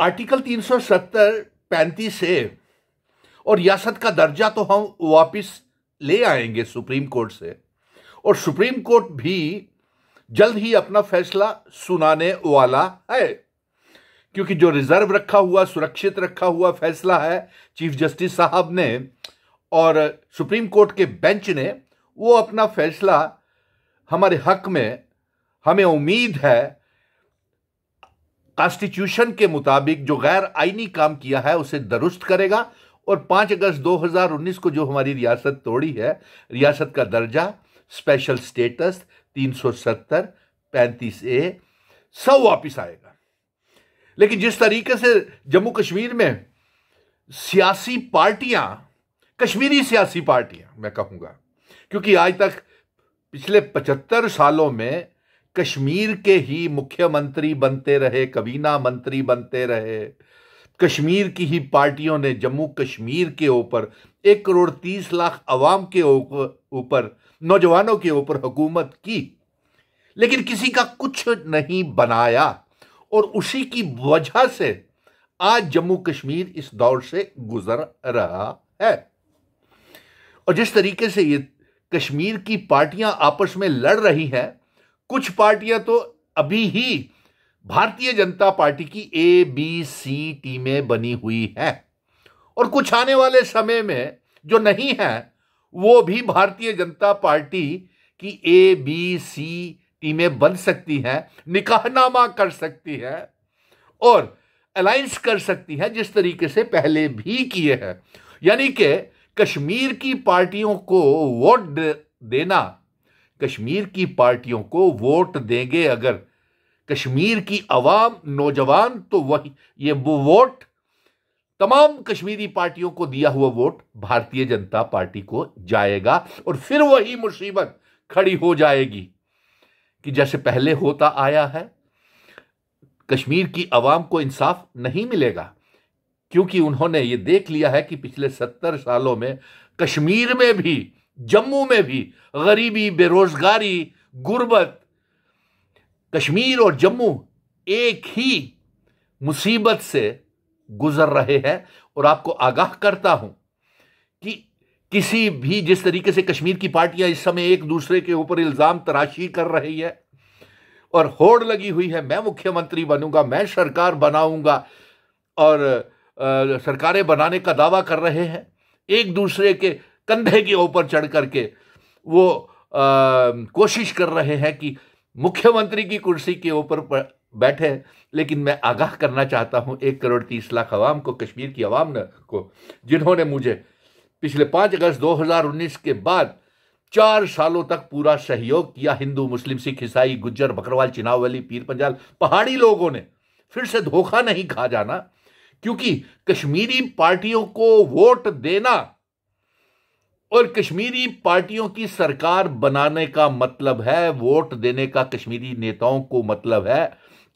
article 370 पैंतीस से और रियासत का दर्जा तो हम वापस ले आएंगे सुप्रीम कोर्ट से और सुप्रीम कोर्ट भी जल्द ही अपना फैसला सुनाने वाला है क्योंकि जो रिजर्व रखा हुआ सुरक्षित रखा हुआ फैसला है चीफ जस्टिस साहब ने और सुप्रीम कोर्ट के बेंच ने वो अपना फैसला हमारे हक में हमें उम्मीद है कॉन्स्टिट्यूशन के मुताबिक जो गैर आइनी काम किया है उसे दुरुस्त करेगा और 5 अगस्त 2019 को जो हमारी रियासत तोड़ी है रियासत का दर्जा स्पेशल स्टेटस 370 पैंतीस ए सब वापिस आएगा लेकिन जिस तरीके से जम्मू कश्मीर में सियासी पार्टियां कश्मीरी सियासी पार्टियां मैं कहूंगा क्योंकि आज तक पिछले पचहत्तर सालों में कश्मीर के ही मुख्यमंत्री बनते रहे कबीना मंत्री बनते रहे कश्मीर की ही पार्टियों ने जम्मू कश्मीर के ऊपर एक करोड़ तीस लाख अवाम के ऊपर नौजवानों के ऊपर हुकूमत की लेकिन किसी का कुछ नहीं बनाया और उसी की वजह से आज जम्मू कश्मीर इस दौर से गुजर रहा है और जिस तरीके से ये कश्मीर की पार्टियां आपस में लड़ रही हैं कुछ पार्टियां तो अभी ही भारतीय जनता पार्टी की ए बी सी टीमें बनी हुई है और कुछ आने वाले समय में जो नहीं है वो भी भारतीय जनता पार्टी की ए बी सी टीमें बन सकती हैं निकाहनामा कर सकती है और अलायंस कर सकती है जिस तरीके से पहले भी किए हैं यानी कि कश्मीर की पार्टियों को वोट देना कश्मीर की पार्टियों को वोट देंगे अगर कश्मीर की आवाम नौजवान तो वही ये वो वोट तमाम कश्मीरी पार्टियों को दिया हुआ वोट भारतीय जनता पार्टी को जाएगा और फिर वही मुसीबत खड़ी हो जाएगी कि जैसे पहले होता आया है कश्मीर की आवाम को इंसाफ नहीं मिलेगा क्योंकि उन्होंने ये देख लिया है कि पिछले सत्तर सालों में कश्मीर में भी जम्मू में भी गरीबी बेरोजगारी गुर्बत कश्मीर और जम्मू एक ही मुसीबत से गुजर रहे हैं और आपको आगाह करता हूं कि किसी भी जिस तरीके से कश्मीर की पार्टियां इस समय एक दूसरे के ऊपर इल्जाम तराशी कर रही है और होड़ लगी हुई है मैं मुख्यमंत्री बनूंगा मैं सरकार बनाऊंगा और सरकारें बनाने का दावा कर रहे हैं एक दूसरे के कंधे के ऊपर चढ़ करके वो आ, कोशिश कर रहे हैं कि मुख्यमंत्री की कुर्सी के ऊपर बैठे लेकिन मैं आगाह करना चाहता हूं एक करोड़ तीस लाख अवाम को कश्मीर की अवाम को जिन्होंने मुझे पिछले पाँच अगस्त 2019 के बाद चार सालों तक पूरा सहयोग किया हिंदू मुस्लिम सिख ईसाई गुज्जर बकरवाल चिनावली पीर पंजाल पहाड़ी लोगों ने फिर से धोखा नहीं खा जाना क्योंकि कश्मीरी पार्टियों को वोट देना और कश्मीरी पार्टियों की सरकार बनाने का मतलब है वोट देने का कश्मीरी नेताओं को मतलब है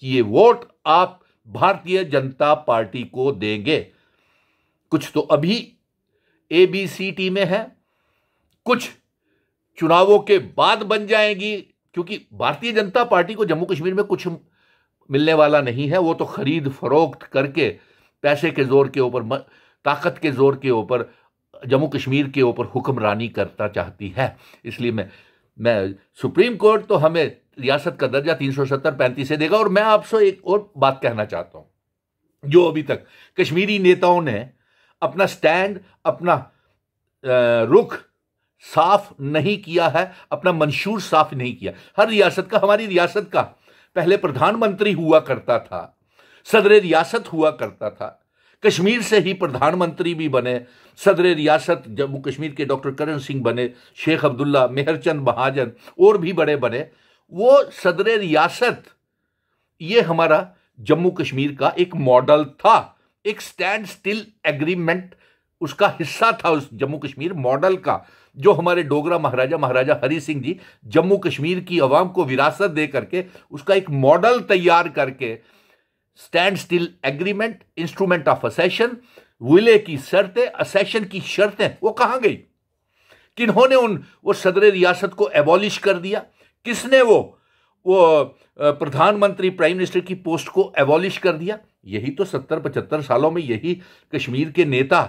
कि ये वोट आप भारतीय जनता पार्टी को देंगे कुछ तो अभी ए बी सी टी में है कुछ चुनावों के बाद बन जाएंगी क्योंकि भारतीय जनता पार्टी को जम्मू कश्मीर में कुछ मिलने वाला नहीं है वो तो खरीद फरोख्त करके पैसे के जोर के ऊपर ताकत के जोर के ऊपर जम्मू कश्मीर के ऊपर हुक्मरानी करना चाहती है इसलिए मैं मैं सुप्रीम कोर्ट तो हमें रियासत का दर्जा तीन सौ सत्तर पैंतीस से देगा और मैं आपसे एक और बात कहना चाहता हूँ जो अभी तक कश्मीरी नेताओं ने अपना स्टैंड अपना रुख साफ नहीं किया है अपना मंशूर साफ नहीं किया हर रियासत का हमारी रियासत का पहले प्रधानमंत्री हुआ करता था सदर रियासत हुआ करता था कश्मीर से ही प्रधानमंत्री भी बने सदर रियासत जम्मू कश्मीर के डॉक्टर करण सिंह बने शेख अब्दुल्ला मेहरचंद महाजन और भी बड़े बने वो सदर रियासत ये हमारा जम्मू कश्मीर का एक मॉडल था एक स्टैंड स्टिल एग्रीमेंट उसका हिस्सा था उस जम्मू कश्मीर मॉडल का जो हमारे डोगरा महाराजा महाराजा हरि सिंह जी जम्मू कश्मीर की आवाम को विरासत दे करके उसका एक मॉडल तैयार करके standstill agreement instrument of accession विले की शर्तें असेशन की शर्तें वो कहाँ गई किन्होंने उन वो सदर रियासत को एबॉलिश कर दिया किसने वो वो प्रधानमंत्री प्राइम मिनिस्टर की पोस्ट को एबॉलिश कर दिया यही तो सत्तर पचहत्तर सालों में यही कश्मीर के नेता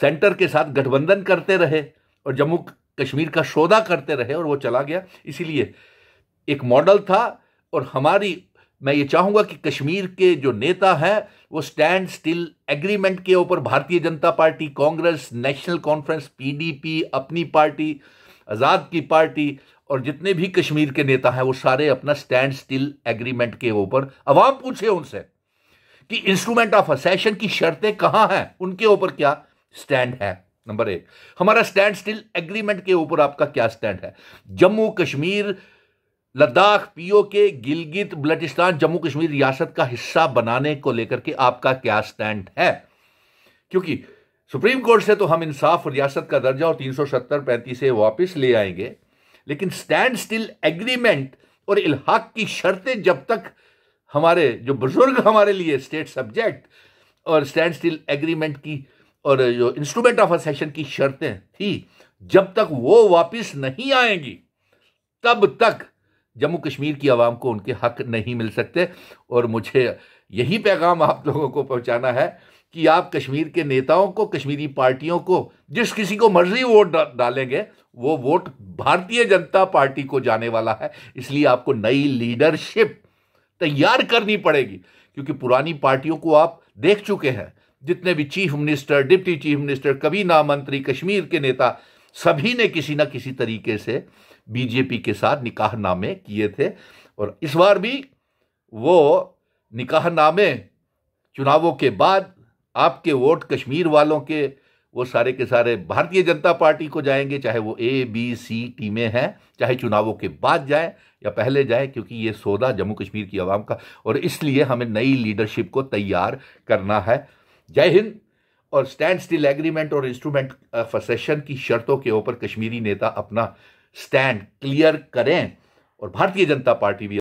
सेंटर के साथ गठबंधन करते रहे और जम्मू कश्मीर का सौदा करते रहे और वो चला गया इसीलिए एक मॉडल था और हमारी मैं ये चाहूंगा कि कश्मीर के जो नेता हैं वो स्टैंड स्टिल एग्रीमेंट के ऊपर Bharatiya Janata Party Congress National Conference PDP Apni Party Azad की पार्टी और जितने भी कश्मीर के नेता हैं वो सारे अपना स्टैंड स्टिल एग्रीमेंट के ऊपर अवाम पूछे उनसे कि इंस्ट्रूमेंट ऑफ असेशन की शर्तें कहाँ हैं उनके ऊपर क्या स्टैंड है नंबर एक हमारा स्टैंड स्टिल एग्रीमेंट के ऊपर आपका क्या स्टैंड है जम्मू कश्मीर लद्दाख पीओके गिलगित बलटिस्तान जम्मू कश्मीर रियासत का हिस्सा बनाने को लेकर के आपका क्या स्टैंड है क्योंकि सुप्रीम कोर्ट से तो हम इंसाफ और रियासत का दर्जा और तीन सौ सत्तर पैंतीस से वापस ले आएंगे लेकिन स्टैंड स्टिल एग्रीमेंट और इलाहाक की शर्तें जब तक हमारे जो बुजुर्ग हमारे लिए स्टेट सब्जेक्ट और स्टैंड स्टिल एग्रीमेंट की और जो इंस्ट्रूमेंट ऑफ सेशन की शर्तें थी जब तक वो वापस नहीं आएंगी तब तक जम्मू कश्मीर की आवाम को उनके हक नहीं मिल सकते और मुझे यही पैगाम आप लोगों को पहुंचाना है कि आप कश्मीर के नेताओं को कश्मीरी पार्टियों को जिस किसी को मर्जी वोट डालेंगे वो वोट भारतीय जनता पार्टी को जाने वाला है इसलिए आपको नई लीडरशिप तैयार करनी पड़ेगी क्योंकि पुरानी पार्टियों को आप देख चुके हैं जितने भी chief minister deputy chief minister कभी ना मंत्री कश्मीर के नेता सभी ने किसी ना किसी तरीके से बीजेपी के साथ निकाहनामे किए थे और इस बार भी वो निकाहनामे चुनावों के बाद आपके वोट कश्मीर वालों के वो सारे के सारे भारतीय जनता पार्टी को जाएंगे चाहे वो ए बी सी टीमें हैं चाहे चुनावों के बाद जाए या पहले जाए क्योंकि ये सौदा जम्मू कश्मीर की आवाम का और इसलिए हमें नई लीडरशिप को तैयार करना है जय हिंद और स्टैंड स्टिल एग्रीमेंट और इंस्ट्रूमेंट फसेशन uh, की शर्तों के ऊपर कश्मीरी नेता अपना स्टैंड क्लियर करें और भारतीय जनता पार्टी भी